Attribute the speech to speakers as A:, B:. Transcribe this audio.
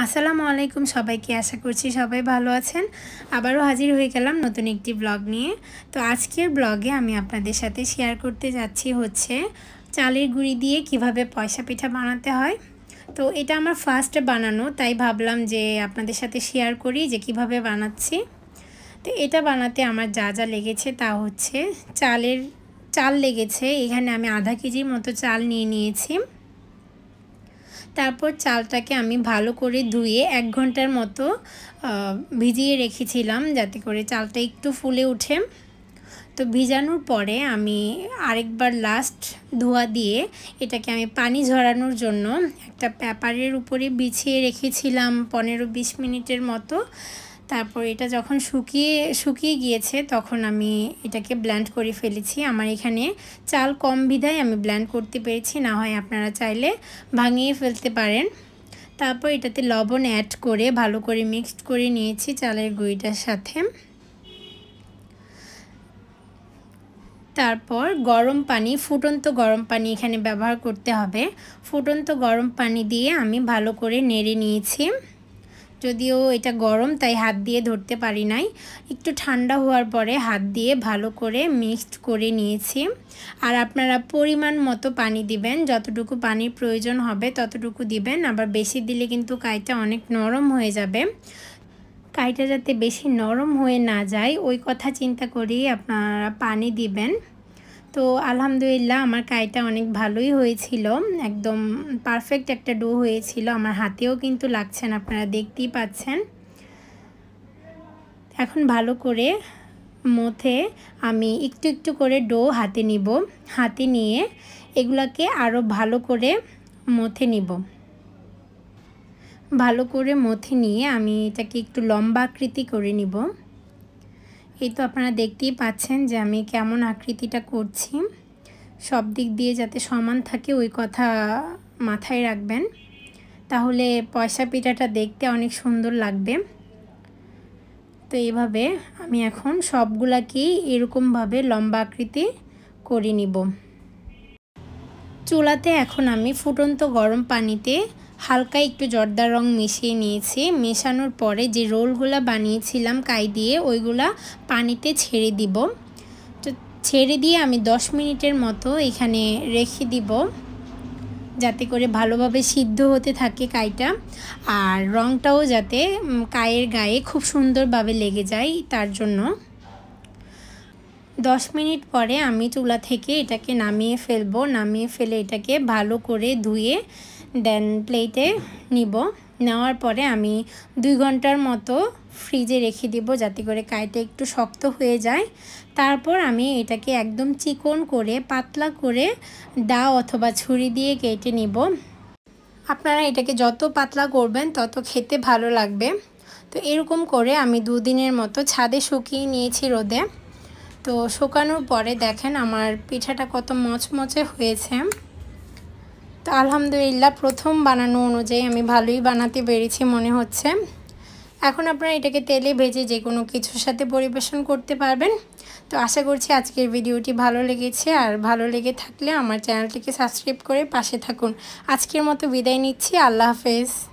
A: আসসালামু আলাইকুম সবাইকে আশা করছি সবাই ভালো আছেন আবারও হাজির হয়ে গেলাম নতুন একটি ব্লগ নিয়ে তো আজকের ব্লগে আমি আপনাদের সাথে শেয়ার করতে যাচ্ছি হচ্ছে চালের গুঁড়ি দিয়ে কিভাবে পয়সা পিঠা বানাতে হয় তো এটা আমার ফার্স্ট বানানো তাই ভাবলাম যে আপনাদের সাথে শেয়ার করি যে কিভাবে বানাচ্ছি তো এটা বানাতে আমার যা যা লেগেছে তা হচ্ছে চালের চাল লেগেছে এখানে আমি আধা কেজির মতো চাল নিয়ে নিয়েছি তারপর চালটাকে আমি ভালো করে ধুয়ে এক ঘন্টার মতো ভিজিয়ে রেখেছিলাম যাতে করে চালটা একটু ফুলে ওঠে তো ভিজানোর পরে আমি আরেকবার লাস্ট ধোয়া দিয়ে এটাকে আমি পানি ঝরানোর জন্য একটা পেপারের উপরে বিছিয়ে রেখেছিলাম পনেরো বিশ মিনিটের মতো তারপর এটা যখন শুকিয়ে শুকিয়ে গিয়েছে তখন আমি এটাকে ব্ল্যান্ড করে ফেলেছি আমার এখানে চাল কম বিধায় আমি ব্ল্যান্ড করতে পেরেছি না হয় আপনারা চাইলে ভাঙিয়ে ফেলতে পারেন তারপর এটাতে লবণ অ্যাড করে ভালো করে মিক্সড করে নিয়েছি চালের গুঁড়িটার সাথে তারপর গরম পানি ফুটন্ত গরম পানি এখানে ব্যবহার করতে হবে ফুটন্ত গরম পানি দিয়ে আমি ভালো করে নেড়ে নিয়েছি যদিও এটা গরম তাই হাত দিয়ে ধরতে পারি নাই একটু ঠান্ডা হওয়ার পরে হাত দিয়ে ভালো করে মিক্সড করে নিয়েছি আর আপনারা পরিমাণ মতো পানি দিবেন যতটুকু পানির প্রয়োজন হবে ততটুকু দিবেন আবার বেশি দিলে কিন্তু কাইটা অনেক নরম হয়ে যাবে কাইটা যাতে বেশি নরম হয়ে না যায় ওই কথা চিন্তা করেই আপনারা পানি দিবেন তো আলহামদুলিল্লাহ আমার কাইটা অনেক ভালোই হয়েছিল একদম পারফেক্ট একটা ডো হয়েছিল আমার হাতেও কিন্তু লাগছেন আপনারা দেখতেই পাচ্ছেন এখন ভালো করে মথে আমি একটু একটু করে ডো হাতে নিব হাতে নিয়ে এগুলাকে আরও ভালো করে মথে নিব ভালো করে মথে নিয়ে আমি এটাকে একটু লম্বা আকৃতি করে নিব এই তো আপনারা দেখতেই পাচ্ছেন যে আমি কেমন আকৃতিটা করছি সব দিক দিয়ে যাতে সমান থাকে ওই কথা মাথায় রাখবেন তাহলে পয়সা পিঠাটা দেখতে অনেক সুন্দর লাগবে তো এইভাবে আমি এখন সবগুলাকেই এরকমভাবে লম্বা আকৃতি করে নিব চুলাতে এখন আমি ফুটন্ত গরম পানিতে হালকা একটু জর্দার রং মিশিয়ে নিয়েছি মেশানোর পরে যে রোলগুলো বানিয়েছিলাম কাই দিয়ে ওইগুলা পানিতে ছেড়ে দিব তো ছেড়ে দিয়ে আমি দশ মিনিটের মতো এখানে রেখে দিব যাতে করে ভালোভাবে সিদ্ধ হতে থাকে কাইটা আর রংটাও যাতে কায়ের গায়ে খুব সুন্দরভাবে লেগে যায় তার জন্য দশ মিনিট পরে আমি চুলা থেকে এটাকে নামিয়ে ফেলবো নামিয়ে ফেলে এটাকে ভালো করে ধুয়ে দেন প্লেটে নিব নেওয়ার পরে আমি দুই ঘন্টার মতো ফ্রিজে রেখে দিব যাতে করে কাইটা একটু শক্ত হয়ে যায় তারপর আমি এটাকে একদম চিকন করে পাতলা করে দা অথবা ছুরি দিয়ে কেটে নিব আপনারা এটাকে যত পাতলা করবেন তত খেতে ভালো লাগবে তো এরকম করে আমি দুদিনের মতো ছাদে শুকিয়ে নিয়েছি রোদে তো শুকানোর পরে দেখেন আমার পিঠাটা কত মচমচে হয়েছে তো আলহামদুলিল্লাহ প্রথম বানানো অনুযায়ী আমি ভালোই বানাতে পেরেছি মনে হচ্ছে এখন আপনারা এটাকে তেলে ভেজে যে কোনো কিছুর সাথে পরিবেশন করতে পারবেন তো আশা করছি আজকের ভিডিওটি ভালো লেগেছে আর ভালো লেগে থাকলে আমার চ্যানেলটিকে সাবস্ক্রাইব করে পাশে থাকুন আজকের মতো বিদায় নিচ্ছি আল্লাহ হাফেজ